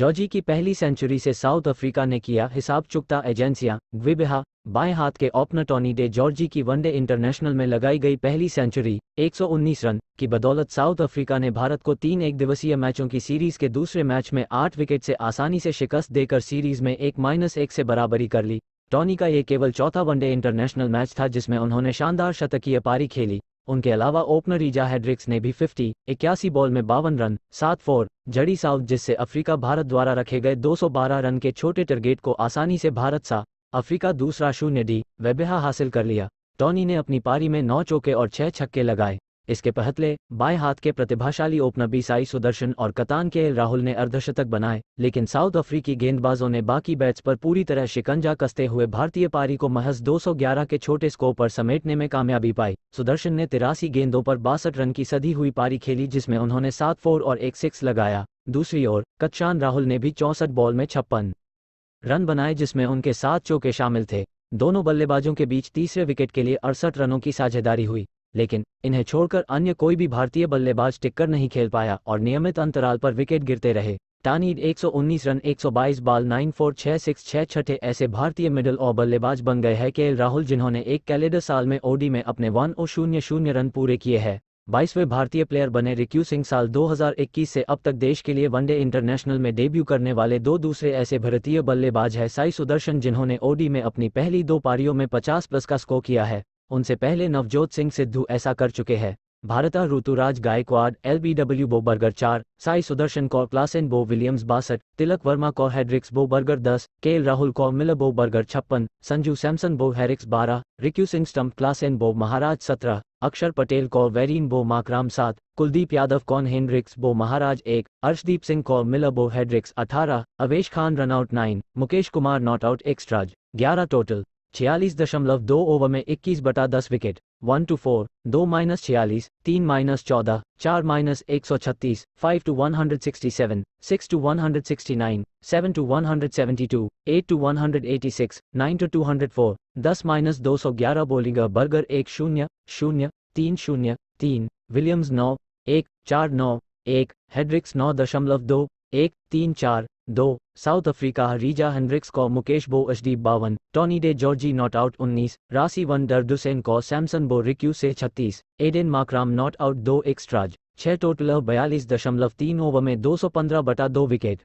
Georgy की पहली century से साउथ अफ्रीका ने किया हिसाब चुकता एजेंसियां ग्विबिहा बाएं हाथ के ओपनर टॉनी डे जॉर्जी की वनडे इंटरनेशनल में लगाई गई पहली सेंचुरी 119 रन की बदौलत साउथ अफ्रीका ने भारत को तीन एक दिवसीय मैचों की सीरीज के दूसरे मैच में आठ विकेट से आसानी से शिकस्त देकर सीरीज में एक माइनस एक से बराबरी कर ली टॉनी का ये केवल चौथा वनडे इंटरनेशनल मैच था जिसमें उन्होंने शानदार शतकीय पारी खेली उनके अलावा ओपनर ईजा हेड्रिक्स ने भी 50, इक्यासी बॉल में बावन रन सात फोर जड़ी साउथ जिससे अफ्रीका भारत द्वारा रखे गए 212 रन के छोटे टर्गेट को आसानी से भारत सा अफ्रीका दूसरा शून्य डी वैबेहा हासिल कर लिया टॉनी ने अपनी पारी में नौ चौके और छह छक्के लगाए इसके पहले बाएं हाथ के प्रतिभाशाली ओपनर साई सुदर्शन और कतान के राहुल ने अर्धशतक बनाए लेकिन साउथ अफ्रीकी गेंदबाजों ने बाकी बैट्स पर पूरी तरह शिकंजा कसते हुए भारतीय पारी को महज 211 के छोटे स्कोर पर समेटने में कामयाबी पाई सुदर्शन ने तिरासी गेंदों पर बासठ रन की सदी हुई पारी खेली जिसमें उन्होंने सात फोर और एक सिक्स लगाया दूसरी ओर कच्चान राहुल ने भी चौंसठ बॉल में छप्पन रन बनाए जिसमें उनके सात चौके शामिल थे दोनों बल्लेबाजों के बीच तीसरे विकेट के लिए अड़सठ रनों की साझेदारी हुई लेकिन इन्हें छोड़कर अन्य कोई भी भारतीय बल्लेबाज टिक्कर नहीं खेल पाया और नियमित अंतराल पर विकेट गिरते रहे तानीद 119 रन 122 बॉल 9466 छठे ऐसे भारतीय मिडिल और बल्लेबाज बन गए हैं के राहुल जिन्होंने एक कैलेंडर साल में ओडी में अपने वन ओ शून्य शून्य रन पूरे किए हैं बाईसवें भारतीय प्लेयर बने रिक्यू सिंह साल 2021 से अब तक देश के लिए वनडे इंटरनेशनल में डेब्यू करने वाले दो दूसरे ऐसे भारतीय बल्लेबाज हैं साई सुदर्शन जिन्होंने ओडी में अपनी पहली दो पारियों में 50 प्लस का स्कोर किया है उनसे पहले नवजोत सिंह सिद्धू ऐसा कर चुके हैं Bharat Ruturaj Gaikwad L B W बोबर्गर चार साई सुदर्शन कौर क्लासेन बो विलियम्स बासठ तिलक वर्मा कौर हेड्रिक्स बो बर्गर दस के राहुल कौर मिल बो बर्गर छप्पन संजू सैमसन बो हेरिक्स बारह रिक्यू सिंह स्टम्प क्लासेन बो महाराज सत्रह अक्षर पटेल कौर वेरीन बो माकराम सात कुलदीप यादव कौन हेनरिक्स बो महाराज एक अर्शदीप सिंह कौर मिल बो हेड्रिक्स अठारह Avesh Khan run out nine Mukesh Kumar not out extras ग्यारह टोटल छियालीस दशमलव दो ओवर में इक्कीस बटा दस विकेट वन टू फोर दो माइनस छियालीस तीन माइनस चौदह चार माइनस एक सौ छत्तीस five two one hundred sixty seven six two one hundred sixty nine seven two one hundred seventy two eight two one hundred eighty six nine two two hundred four दस minus दो सौ ग्यारह bowling burger एक शून्य शून्य तीन शून्य तीन विलियम्स नौ एक चार नौ एक हेड्रिक्स नौ दशमलव दो एक तीन चार दो साउथ अफ्रीका रीजा हेनरिक्स को मुकेश बो अशदीप बावन Tony de Zorzi not out उन्नीस रासी वन डरडुसेन को सैमसन बो रिक्यू से छत्तीस एडेन माकराम नॉट आउट दो एक्स्ट्राज छह टोटल बयालीस दशमलव तीन ओवर में दो सौ पंद्रह बटा दो विकेट